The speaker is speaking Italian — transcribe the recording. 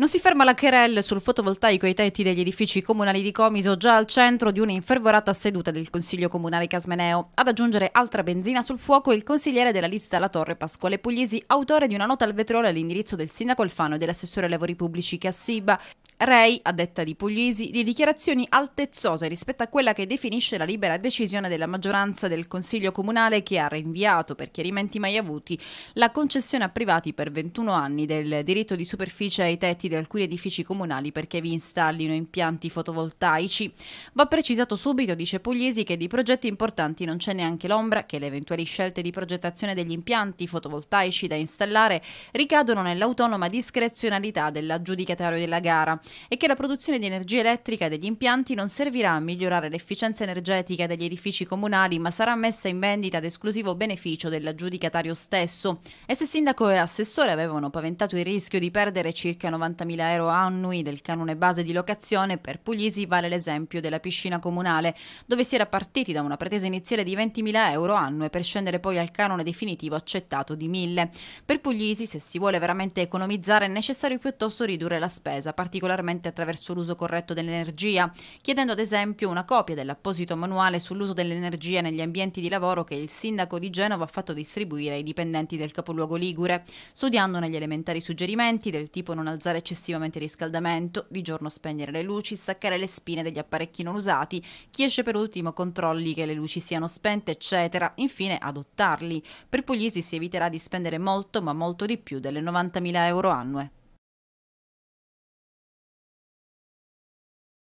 Non si ferma la querelle sul fotovoltaico ai tetti degli edifici comunali di Comiso, già al centro di un'infervorata seduta del Consiglio Comunale Casmeneo. Ad aggiungere altra benzina sul fuoco il consigliere della lista La Torre Pasquale Puglisi, autore di una nota al vetrole all'indirizzo del sindaco Alfano e dell'assessore ai lavori pubblici Cassiba. Rei, a detta di Puglisi, di dichiarazioni altezzose rispetto a quella che definisce la libera decisione della maggioranza del Consiglio Comunale che ha rinviato, per chiarimenti mai avuti, la concessione a privati per 21 anni del diritto di superficie ai tetti di alcuni edifici comunali perché vi installino impianti fotovoltaici. Va precisato subito, dice Pugliesi, che di progetti importanti non c'è neanche l'ombra, che le eventuali scelte di progettazione degli impianti fotovoltaici da installare ricadono nell'autonoma discrezionalità dell'aggiudicatario della gara e che la produzione di energia elettrica degli impianti non servirà a migliorare l'efficienza energetica degli edifici comunali, ma sarà messa in vendita ad esclusivo beneficio dell'aggiudicatario stesso. E se sindaco e assessore avevano paventato il rischio di perdere circa 90 50.000 euro annui del canone base di locazione, per Puglisi vale l'esempio della piscina comunale, dove si era partiti da una pretesa iniziale di 20.000 euro annue per scendere poi al canone definitivo accettato di 1.000. Per Puglisi, se si vuole veramente economizzare, è necessario piuttosto ridurre la spesa, particolarmente attraverso l'uso corretto dell'energia, chiedendo ad esempio una copia dell'apposito manuale sull'uso dell'energia negli ambienti di lavoro che il sindaco di Genova ha fatto distribuire ai dipendenti del capoluogo Ligure, studiandone gli elementari suggerimenti del tipo non alzare eccessivamente riscaldamento, di giorno spegnere le luci, staccare le spine degli apparecchi non usati, chi esce per ultimo controlli che le luci siano spente, eccetera, infine adottarli. Per Puglisi si eviterà di spendere molto ma molto di più delle 90.000 euro annue.